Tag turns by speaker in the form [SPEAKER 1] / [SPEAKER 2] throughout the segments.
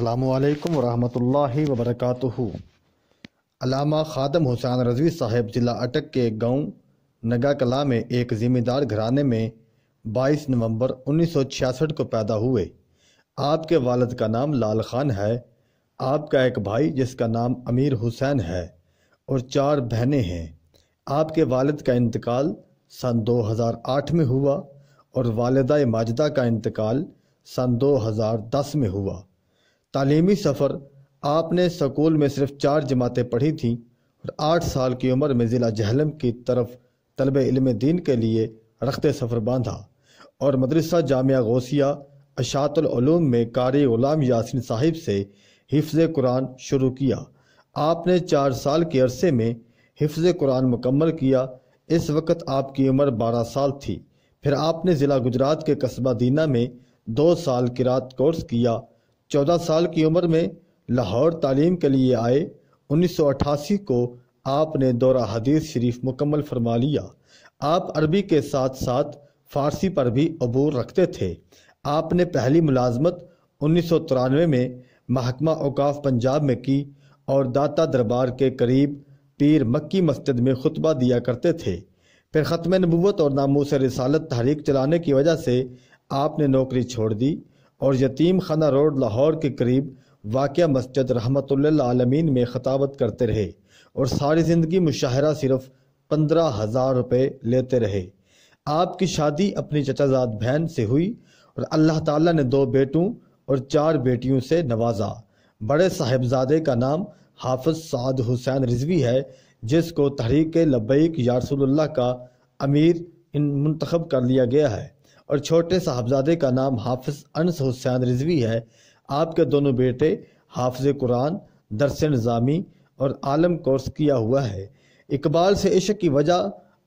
[SPEAKER 1] अल्लाम वरहमल वबरक अलामा ख़ादम हुसैन रजवी साहब ज़िला अटक के गांव नगा कला में एक ज़िम्मेदार घराने में 22 नवंबर 1966 को पैदा हुए आपके वालद का नाम लाल खान है आपका एक भाई जिसका नाम अमीर हुसैन है और चार बहनें हैं आपके वालद का इंतकाल सन 2008 में हुआ और वालदा माजदा का इंतकाल सन 2010 में हुआ तालीमी सफ़र आपने स्कूल में सिर्फ चार जमातें पढ़ी थीं और आठ साल की उम्र में ज़िला जहलम की तरफ तलब इलम दीन के लिए रखते सफ़र बांधा और मदरसा जामिया गौसिया अशातलूम में कारी ग़ुलाम यासिन साहिब से हिफ्ज़ कुरान शुरू किया आपने चार साल के अरसे में हिफ्ज़ कुरान मुकम्मल किया इस वक्त आपकी उम्र बारह साल थी फिर आपने ज़िला गुजरात के कस्बा दीना में दो साल किरात कोर्स किया चौदह साल की उम्र में लाहौर तालीम के लिए आए 1988 को आपने दौरा हदीस शरीफ मुकम्मल फरमा लिया आप अरबी के साथ साथ फारसी पर भी अबूर रखते थे आपने पहली मुलाजमत उन्नीस में महकमा अवकाफ पंजाब में की और दाता दरबार के करीब पीर मक्की मस्जिद में खुतबा दिया करते थे फिर ख़त्म नबूत और से रिसालत तहरीक चलाने की वजह से आपने नौकरी छोड़ दी और यतीम खाना रोड लाहौर के करीब वाक़ मस्जिद रहमत आलमीन में खताबत करते रहे और सारी ज़िंदगी मुशाहरा सिर्फ पंद्रह हज़ार रुपये लेते रहे आपकी शादी अपनी चचाजाद बहन से हुई और अल्लाह ताला ने दो बेटों और चार बेटियों से नवाजा बड़े साहेबजादे का नाम हाफज साद हुसैन रिजवी है जिसको तहरीक लबैक यारसोल्ला का अमीर इन कर लिया गया है और छोटे साहबजादे का नाम हाफिज अनस हुसैन रिजवी है आपके दोनों बेटे हाफज कुरान दरस निज़ामी और आलम कोर्स किया हुआ है इकबाल से इश्क की वजह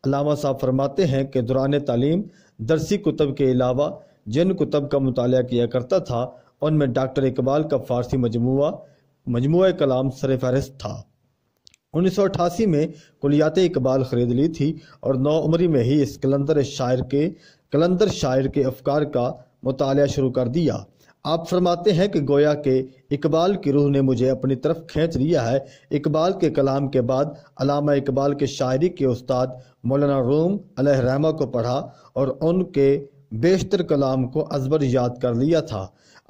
[SPEAKER 1] अलामा साहब फरमाते हैं कि दौरान तालीम दरसी कुतब के अलावा जिन कुतब का मुताल किया करता था उनमें डॉक्टर इकबाल का फ़ारसी मजमू मजमू कलाम सर फहरस्त था उन्नीस में कुलियात इकबाल खरीद ली थी और नौ उम्री में ही इस कलंदर शायर के कलंदर शायर के अफकार का मुताल शुरू कर दिया आप फरमाते हैं कि गोया के इकबाल की रूह ने मुझे अपनी तरफ खींच लिया है इकबाल के कलाम के बाद अलामा इकबाल के शायरी के उस्ताद मौलाना रूम रहमा को पढ़ा और उनके बेशतर कलाम को अजबर याद कर लिया था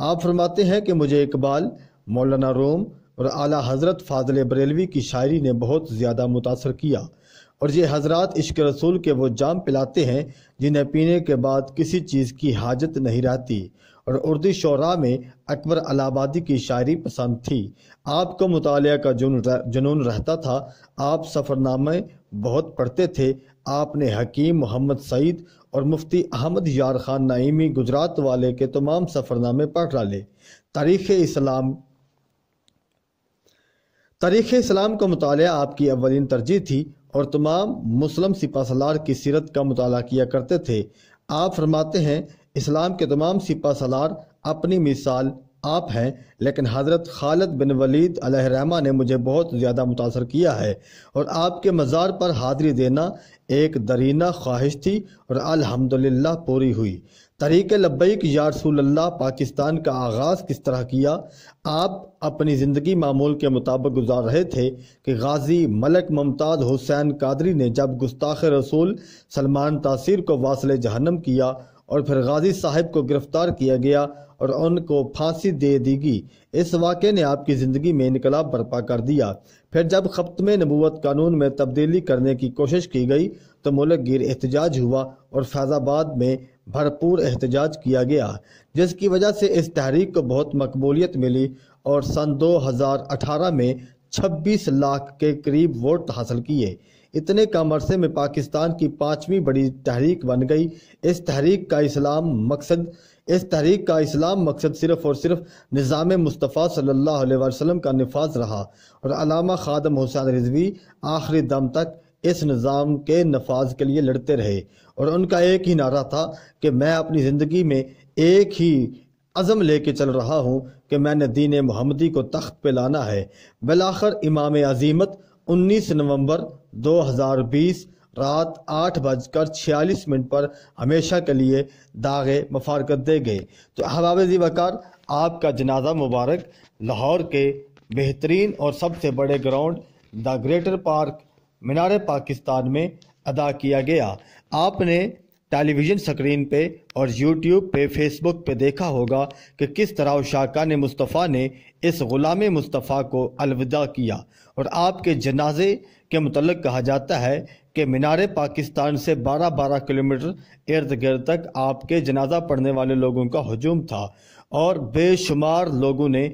[SPEAKER 1] आप फरमाते हैं कि मुझे इकबाल मौलाना रूम और आला हज़रत फाजल बरेलवी की शायरी ने बहुत ज़्यादा मुतासर किया और ये हजरत इश्क रसूल के वो जाम पिलाते हैं जिन्हें पीने के बाद किसी चीज़ की हाजत नहीं रहती और उर्दू शरा में अकबर अलाबादी की शायरी पसंद थी आपको मुताल का जुनून रहता था आप सफ़रनामे बहुत पढ़ते थे आपने हकीम मोहम्मद सईद और मुफ्ती अहमद यार खान नईमी गुजरात वाले के तमाम सफ़रनामे पढ़ डाले तारीख़ इस्लाम तारीख़ इस्लाम का मताल आपकी अवलिन तरजीह थी और तमाम मुस्लिम सिपा सलार की सीरत का मताल किया करते थे आप फरमाते हैं इस्लाम के तमाम सिपा सलार अपनी मिसाल आप हैं लेकिन हज़रत खालद बिन वलीद रहमा ने मुझे बहुत ज़्यादा मुतासर किया है और आपके मज़ार पर हाज़िरी देना एक दरीना ख्वाहिश थी और अल्हम्दुलिल्लाह पूरी हुई तरीक लब्बैक यारसूल्ला पाकिस्तान का आगाज़ किस तरह किया आप अपनी ज़िंदगी मामूल के मुताबिक गुजार रहे थे कि गाजी मलक मुमताज़ हुसैन कादरी ने जब गुस्ताख रसूल सलमान तासीर को वासिल जहनम किया और फिर गाजी साहब को गिरफ्तार किया गया और उनको फांसी दे दी गई इस वाक़े ने आपकी ज़िंदगी में इनकलाब बर्पा कर दिया फिर जब खपत में नबूत कानून में तब्दीली करने की कोशिश की गई तो मुलक गिर एहतजाज हुआ और फैज़ाबाद में भरपूर एहतजाज किया गया जिसकी वजह से इस तहरीक को बहुत मकबूलियत मिली और सन अठारह में छब्बीस लाख के करीब वोट हासिल किए इतने कम अरसे में पाकिस्तान की पांचवी बड़ी तहरीक बन गई इस तहरीक का इस्लाम मकसद इस तहरीक का इस्लाम मकसद सिर्फ और सिर्फ निज़ाम मुस्तफ़ा सल्ला वसम का नफाज रहा और अलामा खादम हुसैन रिजवी आखिरी दम तक इस निज़ाम के नफाज के लिए लड़ते रहे और उनका एक ही नारा था कि मैं अपनी ज़िंदगी में एक ही अज़म लेके चल रहा हूँ कि मैंने दीन मोहम्मदी को तख्त पे लाना है बिलाखर इमाम अजीमत 19 नवंबर 2020 रात आठ बजकर छियालीस मिनट पर हमेशा के लिए दागे मफारकत दे गए तो अहबाब वकार आपका जनाजा मुबारक लाहौर के बेहतरीन और सबसे बड़े ground the greater park Minar Pakistan में अदा किया गया आपने टेलीविज़न स्क्रीन पे और यूट्यूब पे फेसबुक पे देखा होगा कि किस तरह उशाका ने मुस्तफ़ा ने इस ग़ुलाम मुस्तफ़ा को अलविदा किया और आपके जनाजे के मतलब कहा जाता है कि मीनार पाकिस्तान से 12 बारह किलोमीटर इर्द गिर्द तक आपके जनाजा पढ़ने वाले लोगों का हजूम था और बेशुमार लोगों ने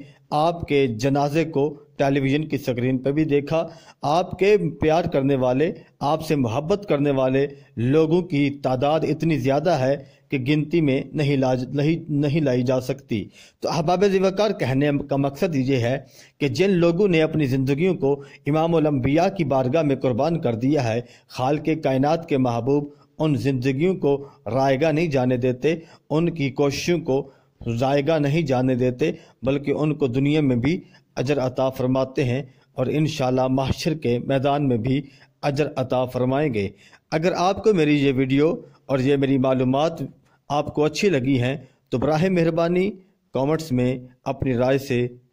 [SPEAKER 1] आपके जनाजे को टेलीविज़न की स्क्रीन पर भी देखा आपके प्यार करने वाले आपसे मोहब्बत करने वाले लोगों की तादाद इतनी ज़्यादा है कि गिनती में नहीं ला नहीं नहीं लाई जा सकती तो अहबाब ज़िवाकार कहने का मकसद ये है कि जिन लोगों ने अपनी ज़िंदगियों को इमामबिया की बारगाह में कुर्बान कर दिया है खाल के कायनत के महबूब उन जिंदगियों को रायगा नहीं जाने देते उनकी कोशिशों को जायगा नहीं जाने देते बल्कि उनको दुनिया में भी अजर अता फरमाते हैं और इन माशर के मैदान में भी अजर अता फरमाएंगे अगर आपको मेरी ये वीडियो और ये मेरी मालूम आपको अच्छी लगी हैं तो बरह मेहरबानी कॉमेंट्स में अपनी राय से